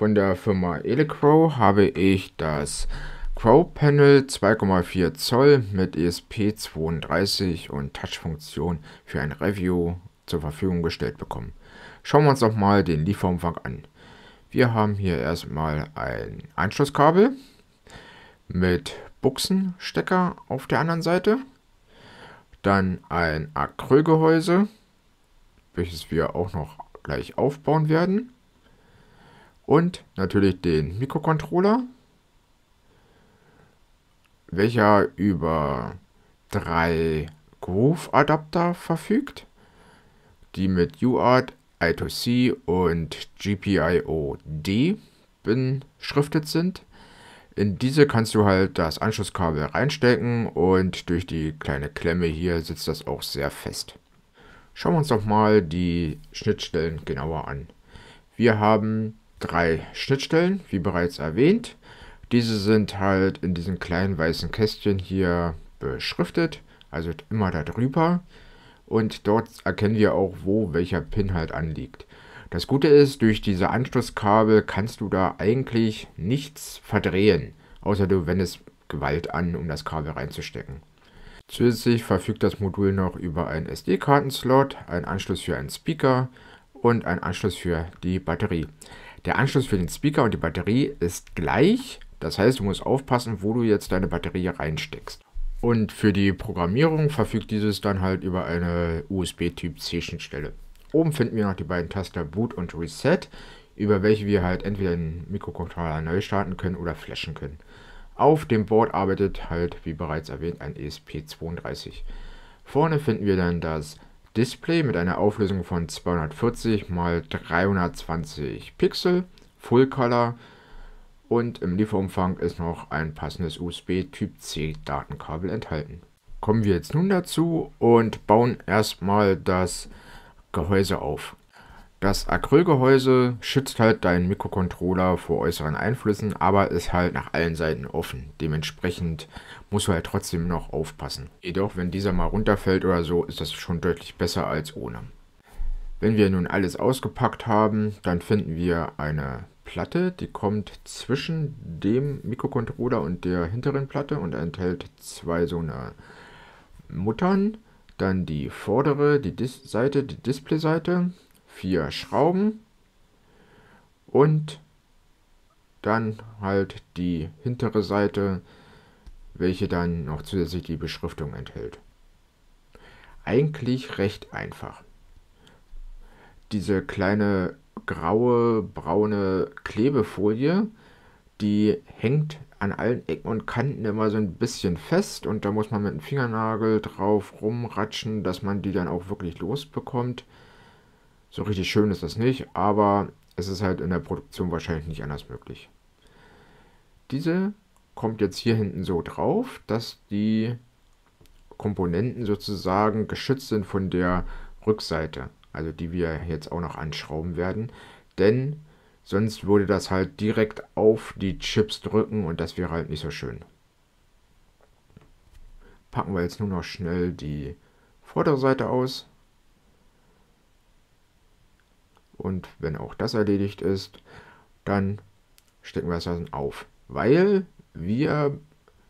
Von der Firma Elecrow habe ich das Crow Panel 2,4 Zoll mit ESP32 und Touchfunktion für ein Review zur Verfügung gestellt bekommen. Schauen wir uns doch mal den Lieferumfang an. Wir haben hier erstmal ein Anschlusskabel mit Buchsenstecker auf der anderen Seite. Dann ein Acrylgehäuse, welches wir auch noch gleich aufbauen werden und natürlich den Mikrocontroller, welcher über drei Groove-Adapter verfügt, die mit UART, I2C und GPIO-D beschriftet sind. In diese kannst du halt das Anschlusskabel reinstecken und durch die kleine Klemme hier sitzt das auch sehr fest. Schauen wir uns doch mal die Schnittstellen genauer an. Wir haben drei Schnittstellen, wie bereits erwähnt. Diese sind halt in diesen kleinen weißen Kästchen hier beschriftet, also immer darüber. Und dort erkennen wir auch, wo welcher Pin halt anliegt. Das Gute ist, durch diese Anschlusskabel kannst du da eigentlich nichts verdrehen, außer du wendest Gewalt an, um das Kabel reinzustecken. Zusätzlich verfügt das Modul noch über einen SD-Kartenslot, einen Anschluss für einen Speaker und einen Anschluss für die Batterie. Der Anschluss für den Speaker und die Batterie ist gleich. Das heißt, du musst aufpassen, wo du jetzt deine Batterie reinsteckst. Und für die Programmierung verfügt dieses dann halt über eine USB-Typ-C-Schnittstelle. Oben finden wir noch die beiden Taster Boot und Reset, über welche wir halt entweder den Mikrocontroller neu starten können oder flashen können. Auf dem Board arbeitet halt, wie bereits erwähnt, ein ESP32. Vorne finden wir dann das Display mit einer Auflösung von 240 x 320 Pixel, Full Color und im Lieferumfang ist noch ein passendes USB Typ C Datenkabel enthalten. Kommen wir jetzt nun dazu und bauen erstmal das Gehäuse auf. Das Acrylgehäuse schützt halt deinen Mikrocontroller vor äußeren Einflüssen, aber ist halt nach allen Seiten offen. Dementsprechend musst du halt trotzdem noch aufpassen. Jedoch, wenn dieser mal runterfällt oder so, ist das schon deutlich besser als ohne. Wenn wir nun alles ausgepackt haben, dann finden wir eine Platte, die kommt zwischen dem Mikrocontroller und der hinteren Platte und enthält zwei so eine Muttern, dann die vordere, die Dis Seite, die Displayseite vier Schrauben und dann halt die hintere Seite, welche dann noch zusätzlich die Beschriftung enthält. Eigentlich recht einfach. Diese kleine graue, braune Klebefolie, die hängt an allen Ecken und Kanten immer so ein bisschen fest und da muss man mit dem Fingernagel drauf rumratschen, dass man die dann auch wirklich losbekommt. So richtig schön ist das nicht, aber es ist halt in der Produktion wahrscheinlich nicht anders möglich. Diese kommt jetzt hier hinten so drauf, dass die Komponenten sozusagen geschützt sind von der Rückseite, also die wir jetzt auch noch anschrauben werden, denn sonst würde das halt direkt auf die Chips drücken und das wäre halt nicht so schön. Packen wir jetzt nur noch schnell die Vorderseite aus. Und wenn auch das erledigt ist, dann stecken wir das dann auf. Weil wir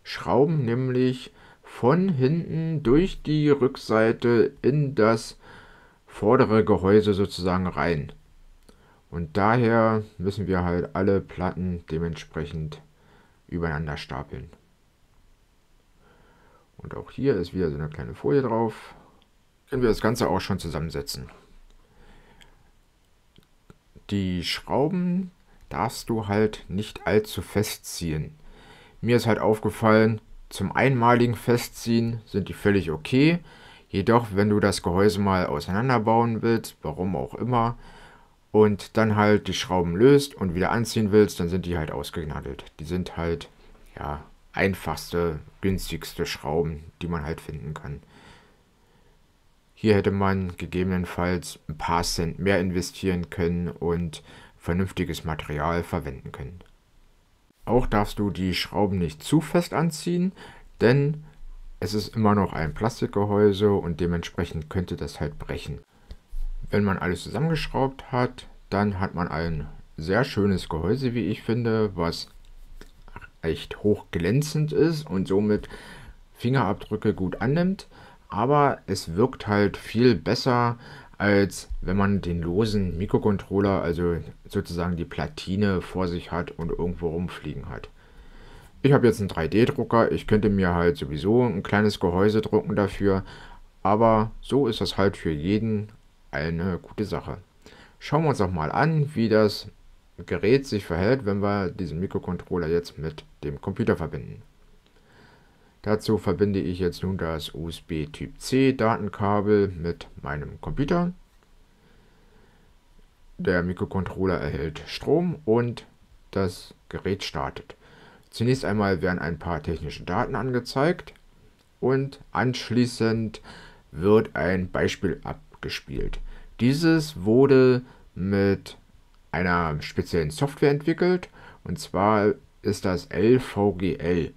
schrauben nämlich von hinten durch die Rückseite in das vordere Gehäuse sozusagen rein. Und daher müssen wir halt alle Platten dementsprechend übereinander stapeln. Und auch hier ist wieder so eine kleine Folie drauf. Können wir das Ganze auch schon zusammensetzen die Schrauben darfst du halt nicht allzu festziehen. Mir ist halt aufgefallen, zum einmaligen Festziehen sind die völlig okay. Jedoch, wenn du das Gehäuse mal auseinanderbauen willst, warum auch immer, und dann halt die Schrauben löst und wieder anziehen willst, dann sind die halt ausgegnadelt. Die sind halt, ja, einfachste, günstigste Schrauben, die man halt finden kann. Hier hätte man gegebenenfalls ein paar Cent mehr investieren können und vernünftiges Material verwenden können. Auch darfst du die Schrauben nicht zu fest anziehen, denn es ist immer noch ein Plastikgehäuse und dementsprechend könnte das halt brechen. Wenn man alles zusammengeschraubt hat, dann hat man ein sehr schönes Gehäuse, wie ich finde, was echt hochglänzend ist und somit Fingerabdrücke gut annimmt aber es wirkt halt viel besser, als wenn man den losen Mikrocontroller, also sozusagen die Platine vor sich hat und irgendwo rumfliegen hat. Ich habe jetzt einen 3D-Drucker, ich könnte mir halt sowieso ein kleines Gehäuse drucken dafür, aber so ist das halt für jeden eine gute Sache. Schauen wir uns auch mal an, wie das Gerät sich verhält, wenn wir diesen Mikrocontroller jetzt mit dem Computer verbinden. Dazu verbinde ich jetzt nun das USB Typ C Datenkabel mit meinem Computer. Der Mikrocontroller erhält Strom und das Gerät startet. Zunächst einmal werden ein paar technische Daten angezeigt und anschließend wird ein Beispiel abgespielt. Dieses wurde mit einer speziellen Software entwickelt und zwar ist das LVGL.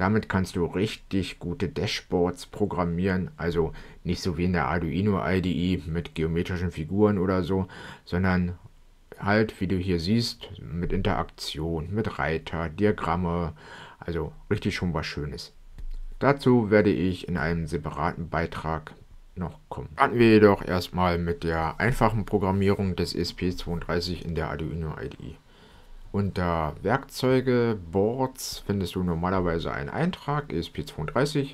Damit kannst du richtig gute Dashboards programmieren, also nicht so wie in der Arduino IDE mit geometrischen Figuren oder so, sondern halt, wie du hier siehst, mit Interaktion, mit Reiter, Diagramme, also richtig schon was Schönes. Dazu werde ich in einem separaten Beitrag noch kommen. Starten wir jedoch erstmal mit der einfachen Programmierung des ESP32 in der Arduino IDE. Unter Werkzeuge, Boards findest du normalerweise einen Eintrag, ESP32.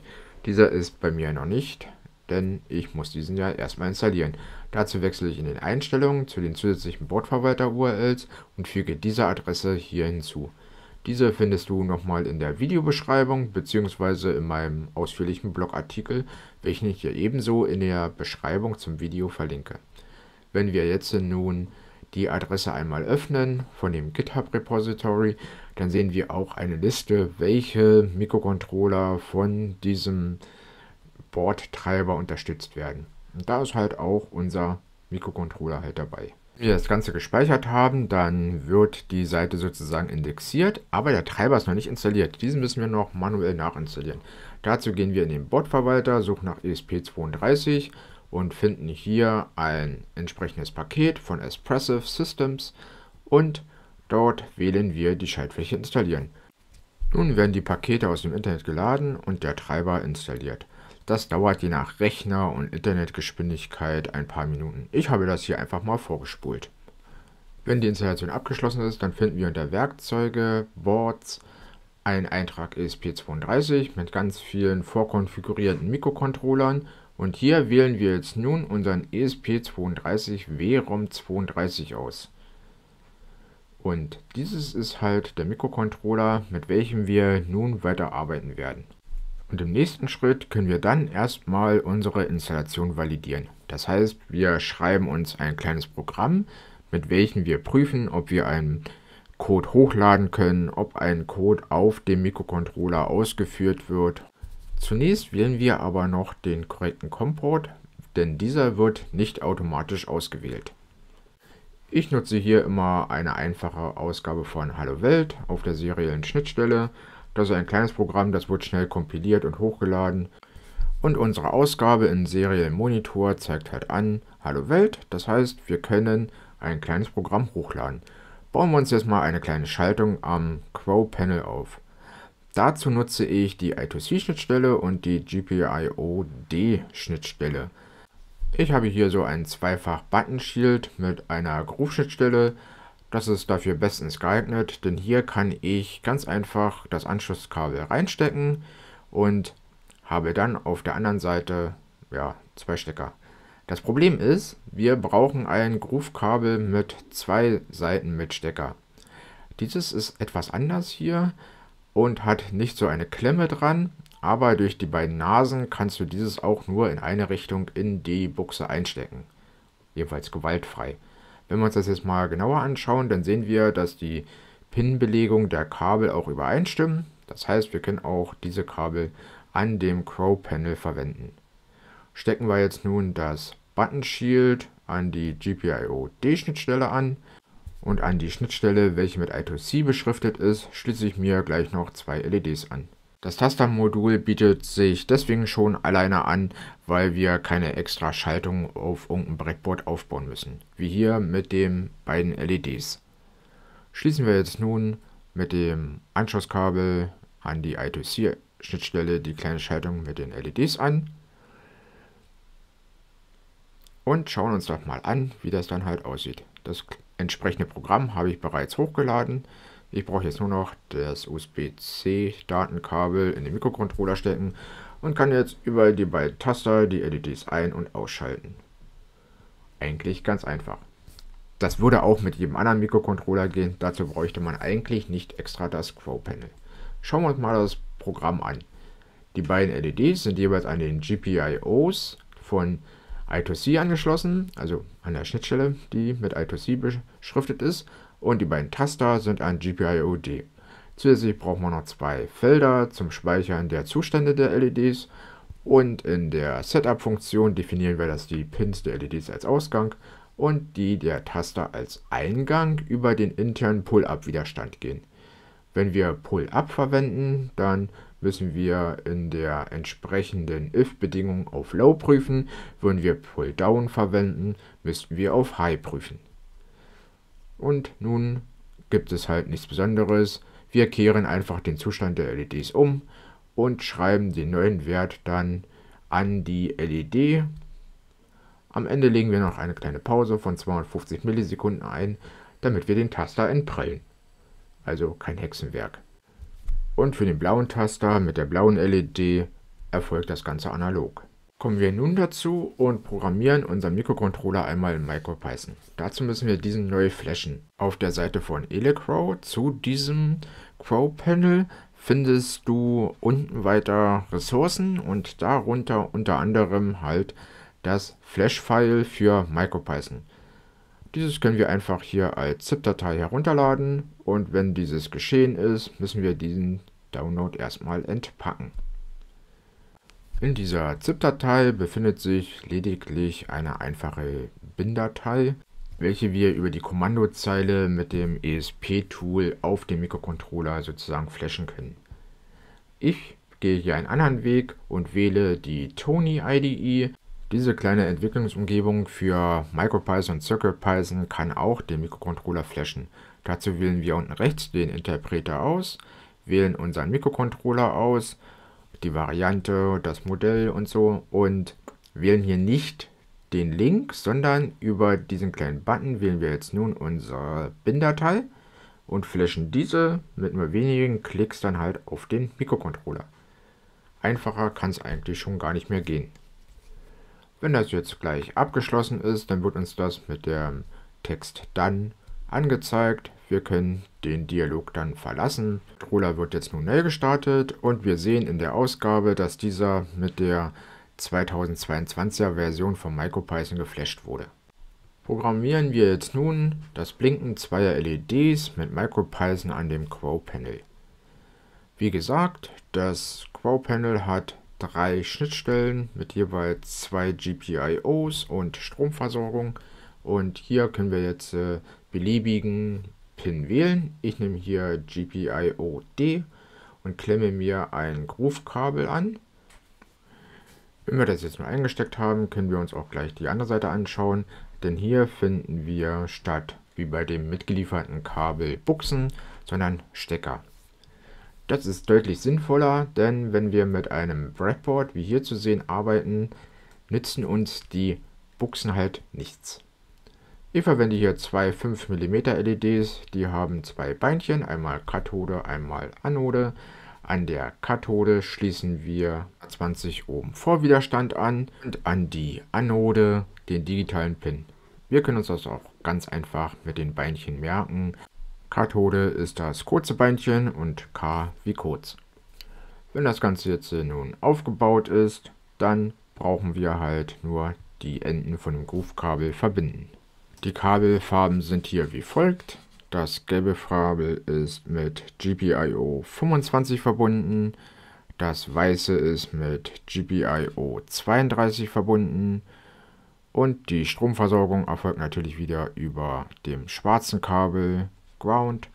Dieser ist bei mir noch nicht, denn ich muss diesen ja erstmal installieren. Dazu wechsle ich in den Einstellungen zu den zusätzlichen Boardverwalter-URLs und füge diese Adresse hier hinzu. Diese findest du nochmal in der Videobeschreibung bzw. in meinem ausführlichen Blogartikel, welchen ich dir ebenso in der Beschreibung zum Video verlinke. Wenn wir jetzt nun die Adresse einmal öffnen von dem GitHub Repository, dann sehen wir auch eine Liste, welche Mikrocontroller von diesem Board-Treiber unterstützt werden. Und da ist halt auch unser Mikrocontroller halt dabei. Wenn wir das Ganze gespeichert haben, dann wird die Seite sozusagen indexiert, aber der Treiber ist noch nicht installiert. Diesen müssen wir noch manuell nachinstallieren. Dazu gehen wir in den Bordverwalter, suchen nach ESP32, und finden hier ein entsprechendes Paket von Espressive Systems und dort wählen wir die Schaltfläche installieren. Nun werden die Pakete aus dem Internet geladen und der Treiber installiert. Das dauert je nach Rechner und Internetgeschwindigkeit ein paar Minuten. Ich habe das hier einfach mal vorgespult. Wenn die Installation abgeschlossen ist, dann finden wir unter Werkzeuge, Boards, einen Eintrag ESP32 mit ganz vielen vorkonfigurierten Mikrocontrollern und hier wählen wir jetzt nun unseren ESP32 WROM32 aus. Und dieses ist halt der Mikrocontroller, mit welchem wir nun weiterarbeiten werden. Und im nächsten Schritt können wir dann erstmal unsere Installation validieren. Das heißt, wir schreiben uns ein kleines Programm, mit welchem wir prüfen, ob wir einen Code hochladen können, ob ein Code auf dem Mikrocontroller ausgeführt wird Zunächst wählen wir aber noch den korrekten Comport, denn dieser wird nicht automatisch ausgewählt. Ich nutze hier immer eine einfache Ausgabe von Hallo Welt auf der seriellen Schnittstelle. Das ist ein kleines Programm, das wird schnell kompiliert und hochgeladen. Und unsere Ausgabe in Serial Monitor zeigt halt an, Hallo Welt, das heißt, wir können ein kleines Programm hochladen. Bauen wir uns jetzt mal eine kleine Schaltung am Quo Panel auf. Dazu nutze ich die I2C-Schnittstelle und die GPIO-D-Schnittstelle. Ich habe hier so ein zweifach Button Shield mit einer Groove-Schnittstelle. Das ist dafür bestens geeignet, denn hier kann ich ganz einfach das Anschlusskabel reinstecken und habe dann auf der anderen Seite ja, zwei Stecker. Das Problem ist, wir brauchen ein Groove-Kabel mit zwei Seiten mit Stecker. Dieses ist etwas anders hier und hat nicht so eine Klemme dran, aber durch die beiden Nasen kannst du dieses auch nur in eine Richtung in die Buchse einstecken. Jedenfalls gewaltfrei. Wenn wir uns das jetzt mal genauer anschauen, dann sehen wir, dass die Pinbelegung der Kabel auch übereinstimmen. Das heißt, wir können auch diese Kabel an dem Crow Panel verwenden. Stecken wir jetzt nun das Button Shield an die GPIO D-Schnittstelle an und an die Schnittstelle, welche mit I2C beschriftet ist, schließe ich mir gleich noch zwei LEDs an. Das Tastermodul bietet sich deswegen schon alleine an, weil wir keine extra Schaltung auf irgendeinem Brettboard aufbauen müssen, wie hier mit den beiden LEDs. Schließen wir jetzt nun mit dem Anschlusskabel an die I2C Schnittstelle die kleine Schaltung mit den LEDs an und schauen uns doch mal an, wie das dann halt aussieht. Das entsprechende Programm habe ich bereits hochgeladen. Ich brauche jetzt nur noch das USB-C-Datenkabel in den Mikrocontroller stecken und kann jetzt über die beiden Taster die LEDs ein- und ausschalten. Eigentlich ganz einfach. Das würde auch mit jedem anderen Mikrocontroller gehen, dazu bräuchte man eigentlich nicht extra das quo panel Schauen wir uns mal das Programm an. Die beiden LEDs sind jeweils an den GPIOs von I2C angeschlossen, also an der Schnittstelle, die mit I2C beschriftet ist, und die beiden Taster sind an GPIO-D. Zusätzlich brauchen wir noch zwei Felder zum Speichern der Zustände der LEDs und in der Setup-Funktion definieren wir, dass die Pins der LEDs als Ausgang und die der Taster als Eingang über den internen Pull-Up-Widerstand gehen. Wenn wir Pull-Up verwenden, dann müssen wir in der entsprechenden if-Bedingung auf low prüfen. Würden wir pull down verwenden, müssten wir auf high prüfen. Und nun gibt es halt nichts Besonderes. Wir kehren einfach den Zustand der LEDs um und schreiben den neuen Wert dann an die LED. Am Ende legen wir noch eine kleine Pause von 250 Millisekunden ein, damit wir den Taster entprellen. Also kein Hexenwerk und für den blauen Taster mit der blauen LED erfolgt das Ganze analog. Kommen wir nun dazu und programmieren unseren Mikrocontroller einmal in MicroPython. Dazu müssen wir diesen neu flashen. Auf der Seite von Elecrow zu diesem Crow-Panel findest du unten weiter Ressourcen und darunter unter anderem halt das Flash-File für MicroPython. Dieses können wir einfach hier als ZIP-Datei herunterladen und wenn dieses geschehen ist, müssen wir diesen Download erstmal entpacken. In dieser ZIP-Datei befindet sich lediglich eine einfache BIN-Datei, welche wir über die Kommandozeile mit dem ESP-Tool auf dem Mikrocontroller sozusagen flashen können. Ich gehe hier einen anderen Weg und wähle die Tony IDE diese kleine Entwicklungsumgebung für MicroPython und CirclePython kann auch den Mikrocontroller flashen. Dazu wählen wir unten rechts den Interpreter aus, wählen unseren Mikrocontroller aus, die Variante, das Modell und so und wählen hier nicht den Link, sondern über diesen kleinen Button wählen wir jetzt nun unsere BIN-Datei und flashen diese mit nur wenigen Klicks dann halt auf den Mikrocontroller. Einfacher kann es eigentlich schon gar nicht mehr gehen. Wenn das jetzt gleich abgeschlossen ist, dann wird uns das mit dem Text dann angezeigt. Wir können den Dialog dann verlassen. Controller wird jetzt nun neu gestartet und wir sehen in der Ausgabe, dass dieser mit der 2022er Version von MicroPython geflasht wurde. Programmieren wir jetzt nun das Blinken zweier LEDs mit MicroPython an dem Quo-Panel. Wie gesagt, das Quo-Panel hat drei Schnittstellen mit jeweils zwei GPIOs und Stromversorgung. Und hier können wir jetzt äh, beliebigen Pin wählen. Ich nehme hier GPIO D und klemme mir ein Groove-Kabel an. Wenn wir das jetzt mal eingesteckt haben, können wir uns auch gleich die andere Seite anschauen. Denn hier finden wir statt, wie bei dem mitgelieferten Kabel, Buchsen, sondern Stecker. Das ist deutlich sinnvoller, denn wenn wir mit einem Breadboard, wie hier zu sehen, arbeiten, nützen uns die Buchsen halt nichts. Ich verwende hier zwei 5 mm LEDs, die haben zwei Beinchen, einmal Kathode, einmal Anode. An der Kathode schließen wir 20 Ohm Vorwiderstand an und an die Anode den digitalen Pin. Wir können uns das auch ganz einfach mit den Beinchen merken. Kathode ist das kurze Beinchen und K wie kurz. Wenn das Ganze jetzt äh, nun aufgebaut ist, dann brauchen wir halt nur die Enden von dem Groove-Kabel verbinden. Die Kabelfarben sind hier wie folgt. Das gelbe Kabel ist mit GPIO 25 verbunden, das weiße ist mit GPIO 32 verbunden und die Stromversorgung erfolgt natürlich wieder über dem schwarzen Kabel Ground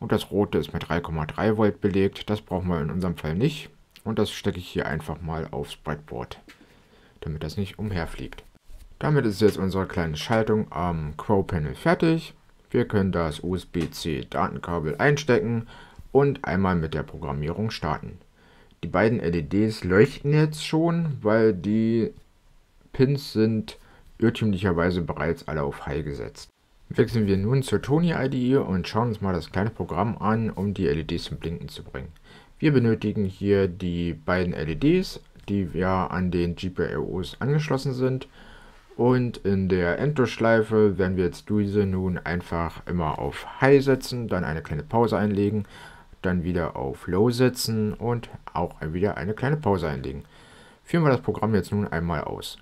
und das rote ist mit 3,3 Volt belegt. Das brauchen wir in unserem Fall nicht und das stecke ich hier einfach mal aufs Breadboard, damit das nicht umherfliegt. Damit ist jetzt unsere kleine Schaltung am Crow Panel fertig. Wir können das USB-C Datenkabel einstecken und einmal mit der Programmierung starten. Die beiden LEDs leuchten jetzt schon, weil die Pins sind irrtümlicherweise bereits alle auf High gesetzt. Wechseln wir nun zur Tony IDE und schauen uns mal das kleine Programm an, um die LEDs zum Blinken zu bringen. Wir benötigen hier die beiden LEDs, die ja an den GPIOs angeschlossen sind. Und in der Endlosschleife werden wir jetzt diese nun einfach immer auf High setzen, dann eine kleine Pause einlegen, dann wieder auf Low setzen und auch wieder eine kleine Pause einlegen. Führen wir das Programm jetzt nun einmal aus.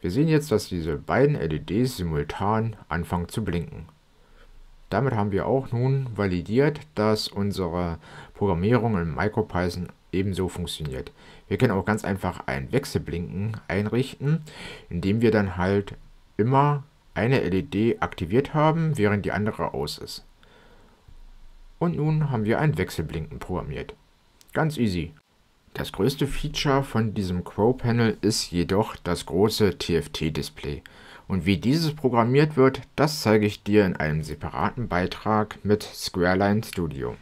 Wir sehen jetzt, dass diese beiden LEDs simultan anfangen zu blinken. Damit haben wir auch nun validiert, dass unsere Programmierung in MicroPython ebenso funktioniert. Wir können auch ganz einfach ein Wechselblinken einrichten, indem wir dann halt immer eine LED aktiviert haben, während die andere aus ist. Und nun haben wir ein Wechselblinken programmiert. Ganz easy. Das größte Feature von diesem Crow-Panel ist jedoch das große TFT-Display. Und wie dieses programmiert wird, das zeige ich dir in einem separaten Beitrag mit Squareline Studio.